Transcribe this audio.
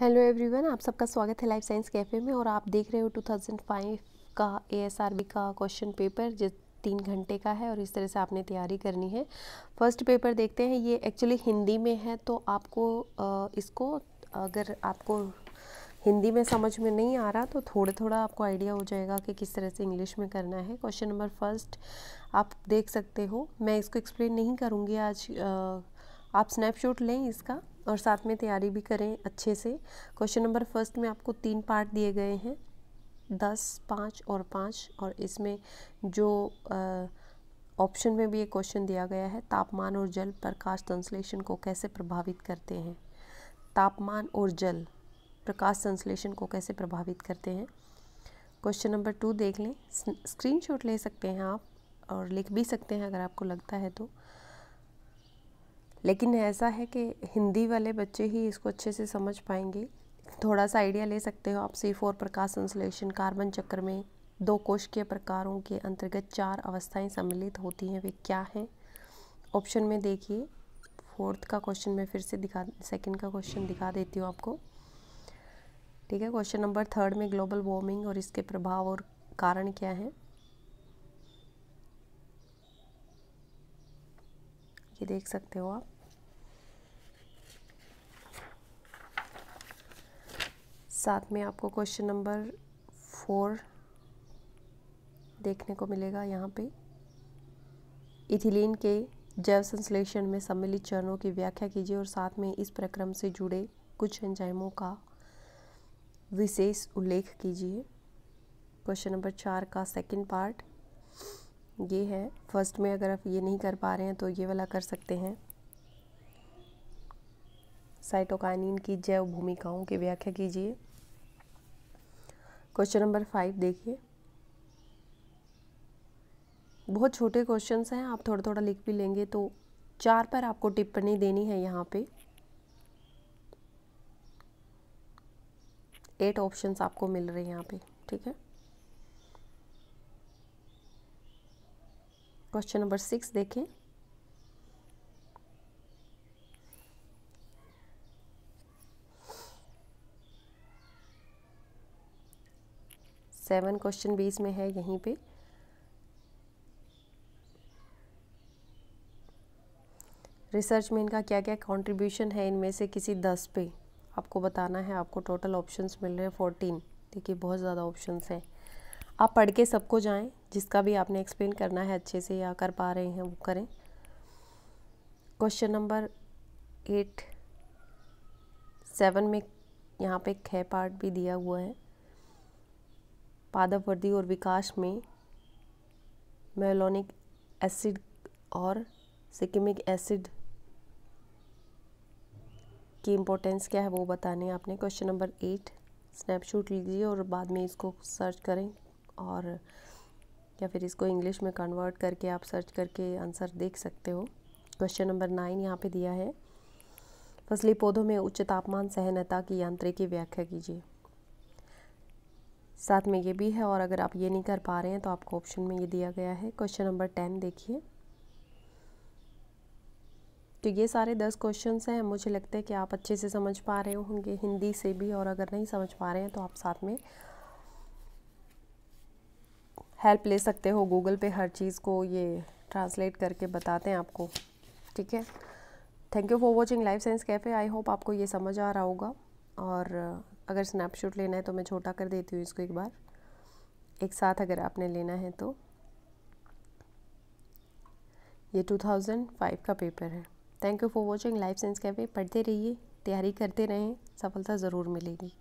hello everyone आप सबका स्वागत है लाइफ साइंस कैफ़े में और आप देख रहे हो 2005 का एएसआरबी का क्वेश्चन पेपर जिस तीन घंटे का है और इस तरह से आपने तैयारी करनी है फर्स्ट पेपर देखते हैं ये एक्चुअली हिंदी में है तो आपको इसको अगर आपको हिंदी में समझ में नहीं आ रहा तो थोड़ा थोड़ा आपको आइडिया हो जाएगा कि किस तरह से इंग्लिश में करना है क्वेश्चन नंबर फर्स्ट आप देख सकते हो मैं इसको एक्सप्लेन नहीं करूँगी आज आप स्नैपशॉट लें इसका और साथ में तैयारी भी करें अच्छे से क्वेश्चन नंबर फर्स्ट में आपको तीन पार्ट दिए गए हैं दस पाँच और पाँच और इसमें जो ऑप्शन में भी एक क्वेश्चन दिया गया है तापमान और जल प्रकाश संश्लेषण को कैसे प्रभावित करते हैं तापमान और जल प्रकाश संश्लेषण को कैसे प्रभावित करते हैं क्वेश्चन नंबर टू देख लें स्क्रीनशॉट ले सकते हैं आप और लिख भी सकते हैं अगर आपको लगता है तो लेकिन ऐसा है कि हिंदी वाले बच्चे ही इसको अच्छे से समझ पाएंगे थोड़ा सा आइडिया ले सकते हो आप सी फोर प्रकाश संश्लेषण कार्बन चक्र में दो के प्रकारों के अंतर्गत चार अवस्थाएं सम्मिलित होती हैं वे क्या हैं ऑप्शन में देखिए फोर्थ का क्वेश्चन मैं फिर से दिखा सेकंड का क्वेश्चन दिखा देती हूँ आपको ठीक है क्वेश्चन नंबर थर्ड में ग्लोबल वार्मिंग और इसके प्रभाव और कारण क्या हैं ये देख सकते हो आप साथ में आपको क्वेश्चन नंबर फोर देखने को मिलेगा यहाँ पे इथिलीन के जैव संश्लेषण में सम्मिलित चरणों की व्याख्या कीजिए और साथ में इस प्रक्रम से जुड़े कुछ एंजाइमों का विशेष उल्लेख कीजिए क्वेश्चन नंबर चार का सेकंड पार्ट ये है फर्स्ट में अगर आप ये नहीं कर पा रहे हैं तो ये वाला कर सकते हैं साइटोकाइनिन की जैव भूमिकाओं की व्याख्या कीजिए क्वेश्चन नंबर फाइव देखिए बहुत छोटे क्वेश्चन हैं आप थोड़ा थोड़ा लिख भी लेंगे तो चार पर आपको टिप्पणी देनी है यहाँ पे एट ऑप्शंस आपको मिल रहे हैं यहाँ पे ठीक है क्वेश्चन नंबर सिक्स देखें सेवन क्वेश्चन बेस में है यहीं पे रिसर्च में इनका क्या क्या कंट्रीब्यूशन है इनमें से किसी दस पे आपको बताना है आपको टोटल ऑप्शंस मिल रहे हैं फोर्टीन देखिए बहुत ज़्यादा ऑप्शंस हैं आप पढ़ के सबको जाएं जिसका भी आपने एक्सप्लेन करना है अच्छे से या कर पा रहे हैं वो करें क्वेश्चन नंबर एट सेवन में यहाँ पे खे पार्ट भी दिया हुआ है पादप वृद्धि और विकास में मेलोनिक एसिड और सिकिमिक एसिड की इम्पोर्टेंस क्या है वो बताने आपने क्वेश्चन नंबर एट स्नैपशूट लीजिए और बाद में इसको सर्च करें और या फिर इसको इंग्लिश में कन्वर्ट करके आप सर्च करके आंसर देख सकते हो क्वेश्चन नंबर नाइन यहाँ पे दिया है फसली पौधों में उच्च तापमान सहनता की यांत्रिकी व्याख्या कीजिए साथ में ये भी है और अगर आप ये नहीं कर पा रहे हैं तो आपको ऑप्शन में ये दिया गया है क्वेश्चन नंबर टेन देखिए तो ये सारे दस क्वेश्चंस हैं मुझे लगता है कि आप अच्छे से समझ पा रहे होंगे हिंदी से भी और अगर नहीं समझ पा रहे हैं तो आप साथ में हेल्प ले सकते हो गूगल पे हर चीज़ को ये ट्रांसलेट करके बताते हैं आपको ठीक है thank you for watching life science cafe I hope आपको ये समझ आ रहा होगा और अगर स्नैपशॉट लेना है तो मैं छोटा कर देती हूँ इसको एक बार एक साथ अगर आपने लेना है तो ये 2005 का पेपर है thank you for watching life science cafe पढ़ते रहिए तैयारी करते रहें सफलता ज़रूर मिलेगी